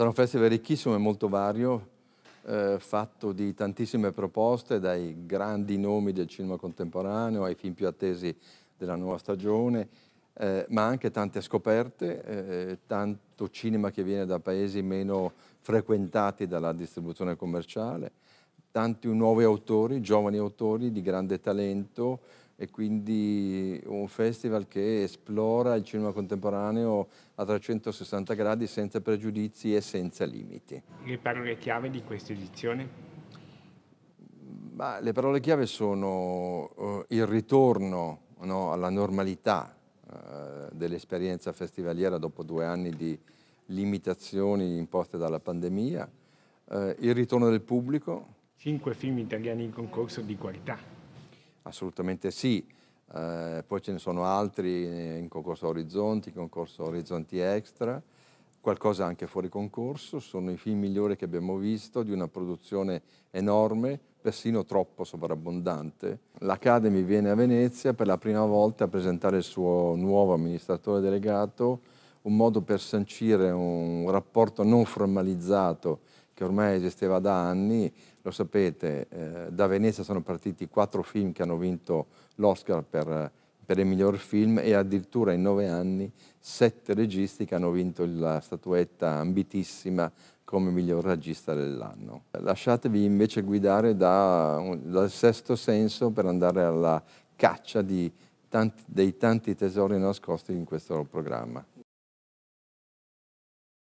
Sarà un festival ricchissimo e molto vario, eh, fatto di tantissime proposte, dai grandi nomi del cinema contemporaneo ai film più attesi della nuova stagione, eh, ma anche tante scoperte, eh, tanto cinema che viene da paesi meno frequentati dalla distribuzione commerciale, tanti nuovi autori, giovani autori di grande talento e quindi un festival che esplora il cinema contemporaneo a 360 gradi senza pregiudizi e senza limiti. Le parole chiave di questa edizione? Ma le parole chiave sono uh, il ritorno no, alla normalità uh, dell'esperienza festivaliera dopo due anni di limitazioni imposte dalla pandemia, uh, il ritorno del pubblico, cinque film italiani in concorso di qualità. Assolutamente sì, eh, poi ce ne sono altri eh, in concorso Orizzonti, in concorso Orizzonti Extra, qualcosa anche fuori concorso, sono i film migliori che abbiamo visto di una produzione enorme, persino troppo sovrabbondante. L'Academy viene a Venezia per la prima volta a presentare il suo nuovo amministratore delegato, un modo per sancire un rapporto non formalizzato che ormai esisteva da anni, lo sapete, eh, da Venezia sono partiti quattro film che hanno vinto l'Oscar per, per, il miglior film e addirittura in nove anni sette registi che hanno vinto la statuetta ambitissima come miglior regista dell'anno. Lasciatevi invece guidare da, dal sesto senso per andare alla caccia tanti, dei tanti tesori nascosti in questo programma.